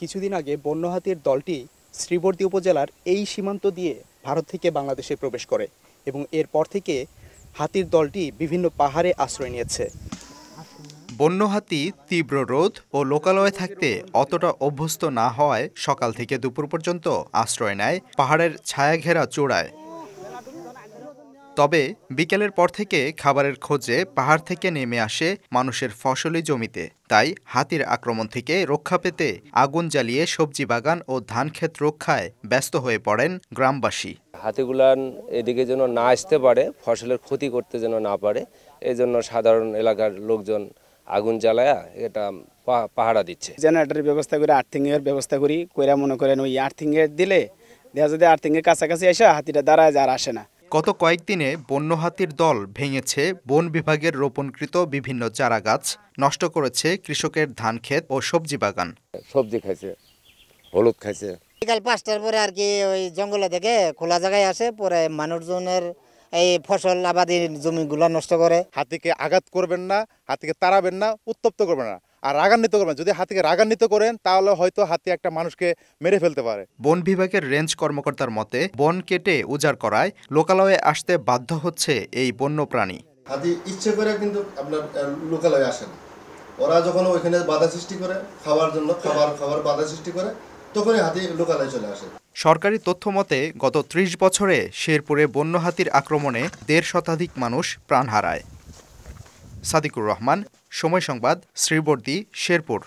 কিছুদিন আগে বন্য হাতির দলটি শ্রীবর্দী উপজেলার এই সীমান্ত দিয়ে ভারত থেকে বাংলাদেশে প্রবেশ করে এবং এরপর থেকে হাতির দলটি বিভিন্ন পাহাড়ে আশ্রয় নিয়েছে বন্য হাতি তীব্র রোদ ও লোকালয়ে থাকতে অতটা অভ্যস্ত না হওয়ায় সকাল থেকে দুপুর পর্যন্ত আশ্রয় নেয় পাহাড়ের ছায়া ঘেরা চূড়ায় তবে বিকেলের পর থেকে খাবারের খোঁজে পাহাড় থেকে নেমে আসে মানুষের ফসলি জমিতে তাই হাতির আক্রমণ থেকে রক্ষা পেতে আগুন জ্বালিয়ে সবজি বাগান ও ধান ক্ষেত রক্ষায় ব্যস্ত হয়ে পড়েন গ্রামবাসী হাতিগুলান এদিকে যেন না আসতে পারে ফসলের ক্ষতি করতে যেন না পারে এই জন্য সাধারণ এলাকার লোকজন আগুন জ্বালায়া এটা পাহারা দিচ্ছে জেনারেটারের ব্যবস্থা করে আর্থিং এর ব্যবস্থা করি কইরা মনে করেন ওই আর্থিং এর দিলে দেখা যদি আর্থিং এর কাছাকাছি এসে হাতিটা দাঁড়ায় আর আসে না গত কয়েকদিনে বন্য হাতির দল ভেঙেছে বন বিভাগের রোপণকৃত বিভিন্ন চারা গাছ নষ্ট করেছে কৃষকের ধান ক্ষেত ও সবজি বাগান সবজি খাইছে হলুদ খাইছে বিকাল পাঁচটার পরে আর কি ওই জঙ্গলে থেকে খোলা জায়গায় আসে পরে মানুষজনের এই ফসল আবাদের জমিগুলো নষ্ট করে হাতিকে আঘাত করবেন না হাতিকে তাড়াবেন না উত্তপ্ত করবেন না আর রাগান্বিত করবেন যদি হাতিকে রাগান্বিত করেন তাহলে হয়তো হাতি একটা মানুষকে মেরে ফেলতে পারে বন বিভাগের রেঞ্জ কর্মকর্তার মতে বন কেটে উজাড় করায় লোকালয়ে আসতে বাধ্য হচ্ছে এই বন্য প্রাণী হাতি ইচ্ছে করে কিন্তু আপনার লোকালয়ে আসে ওরা যখন ওইখানে বাধা সৃষ্টি করে খাবার জন্য খাবার খাবার বাধা সৃষ্টি করে তখনই হাতি লোকালয়ে চলে আসে সরকারি তথ্য মতে গত ত্রিশ বছরে শেরপুরে বন্য হাতির আক্রমণে দেড় শতাধিক মানুষ প্রাণ হারায় সাদিকুর রহমান সময় সংবাদ শ্রীবর্দী শেরপুর